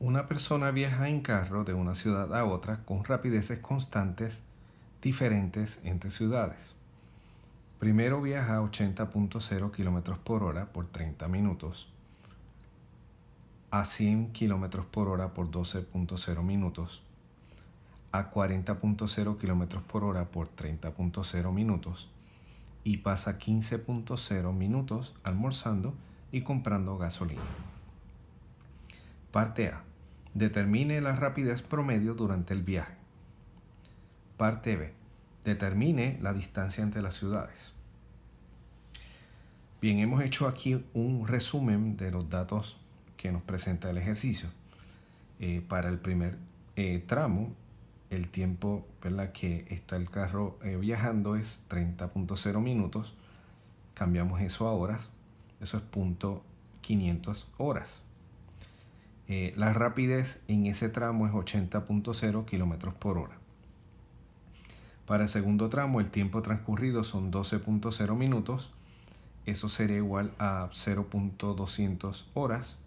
Una persona viaja en carro de una ciudad a otra con rapideces constantes diferentes entre ciudades. Primero viaja a 80.0 km por hora por 30 minutos, a 100 km por hora por 12.0 minutos, a 40.0 km por hora por 30.0 minutos y pasa 15.0 minutos almorzando y comprando gasolina. Parte A. Determine la rapidez promedio durante el viaje. Parte B. Determine la distancia entre las ciudades. Bien, hemos hecho aquí un resumen de los datos que nos presenta el ejercicio. Eh, para el primer eh, tramo, el tiempo la que está el carro eh, viajando es 30.0 minutos. Cambiamos eso a horas. Eso es punto 500 horas. Eh, la rapidez en ese tramo es 80.0 km por hora. Para el segundo tramo el tiempo transcurrido son 12.0 minutos. Eso sería igual a 0.200 horas.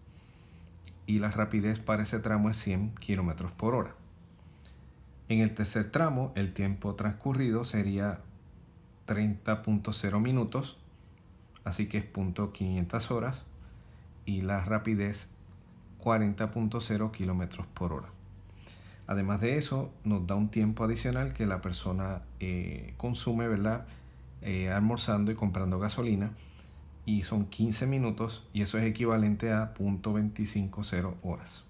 Y la rapidez para ese tramo es 100 km por hora. En el tercer tramo el tiempo transcurrido sería 30.0 minutos. Así que es 500 horas. Y la rapidez 40.0 km por hora. Además de eso, nos da un tiempo adicional que la persona eh, consume, ¿verdad? Eh, almorzando y comprando gasolina. Y son 15 minutos y eso es equivalente a 0.250 horas.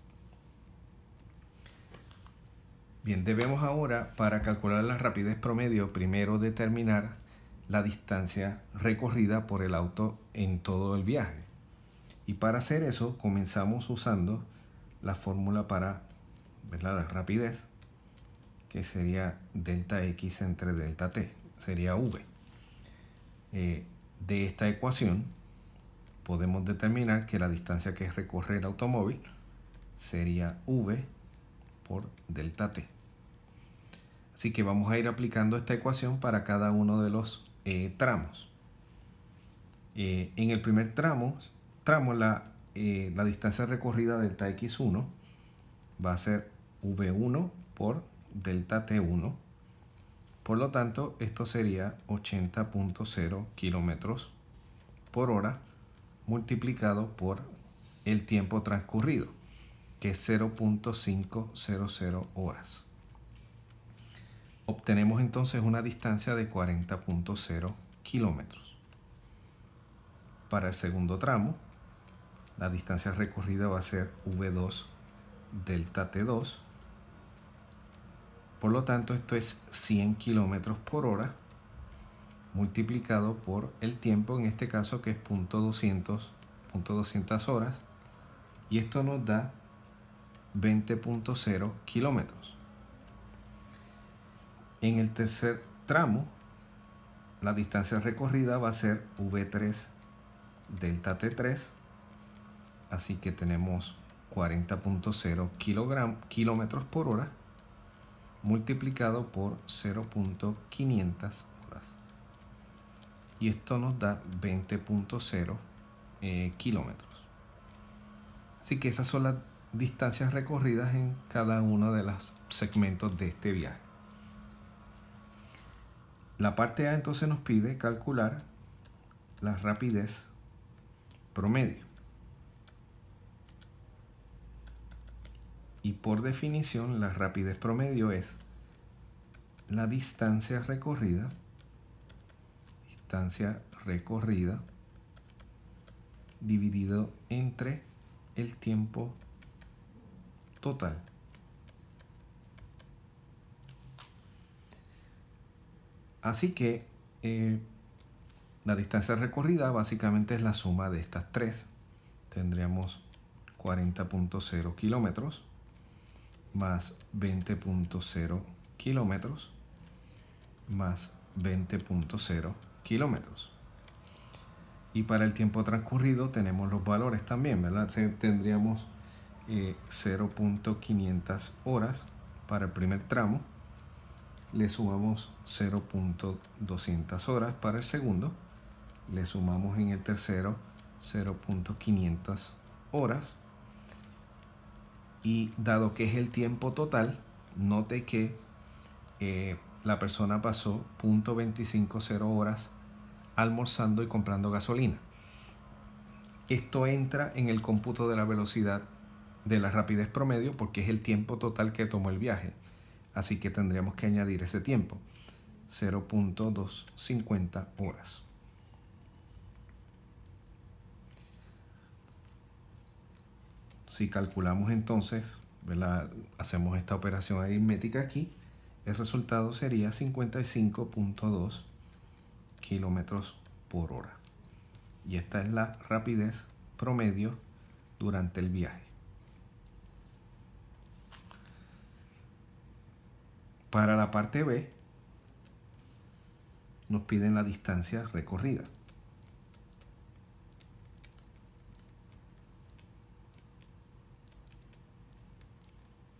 Bien, debemos ahora, para calcular la rapidez promedio, primero determinar la distancia recorrida por el auto en todo el viaje. Y para hacer eso comenzamos usando la fórmula para ¿verdad? la rapidez, que sería delta x entre delta t, sería v. Eh, de esta ecuación podemos determinar que la distancia que recorre el automóvil sería v por delta t. Así que vamos a ir aplicando esta ecuación para cada uno de los eh, tramos. Eh, en el primer tramo tramo la, eh, la distancia recorrida delta x1 va a ser v1 por delta t1. Por lo tanto, esto sería 80.0 kilómetros por hora multiplicado por el tiempo transcurrido, que es 0.500 horas. Obtenemos entonces una distancia de 40.0 kilómetros. Para el segundo tramo, la distancia recorrida va a ser V2 delta T2. Por lo tanto, esto es 100 kilómetros por hora multiplicado por el tiempo, en este caso que es 0.200, horas, y esto nos da 20.0 kilómetros. En el tercer tramo, la distancia recorrida va a ser V3 delta T3 así que tenemos 40.0 kilómetros por hora multiplicado por 0.500 horas. Y esto nos da 20.0 eh, kilómetros. Así que esas son las distancias recorridas en cada uno de los segmentos de este viaje. La parte A entonces nos pide calcular la rapidez promedio. y por definición la rapidez promedio es la distancia recorrida, distancia recorrida, dividido entre el tiempo total. Así que eh, la distancia recorrida básicamente es la suma de estas tres. Tendríamos 40.0 kilómetros más 20.0 kilómetros más 20.0 kilómetros. Y para el tiempo transcurrido tenemos los valores también, ¿verdad? Tendríamos 0.500 eh, horas para el primer tramo. Le sumamos 0.200 horas para el segundo. Le sumamos en el tercero 0.500 horas y dado que es el tiempo total, note que eh, la persona pasó 0.250 horas almorzando y comprando gasolina. Esto entra en el cómputo de la velocidad de la rapidez promedio porque es el tiempo total que tomó el viaje. Así que tendríamos que añadir ese tiempo, 0.250 horas. si calculamos entonces, hacemos esta operación aritmética aquí, el resultado sería 55.2 kilómetros por hora. Y esta es la rapidez promedio durante el viaje. Para la parte B, nos piden la distancia recorrida.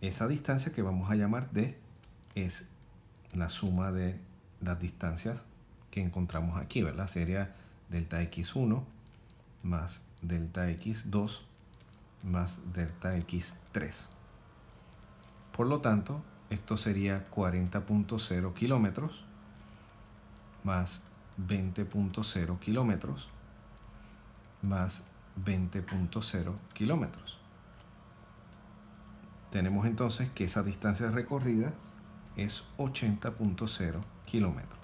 esa distancia que vamos a llamar D es la suma de las distancias que encontramos aquí, ¿verdad? Sería delta x1 más delta x2 más delta x3. Por lo tanto, esto sería 40.0 kilómetros más 20.0 kilómetros más 20.0 kilómetros tenemos entonces que esa distancia recorrida es 80.0 kilómetros.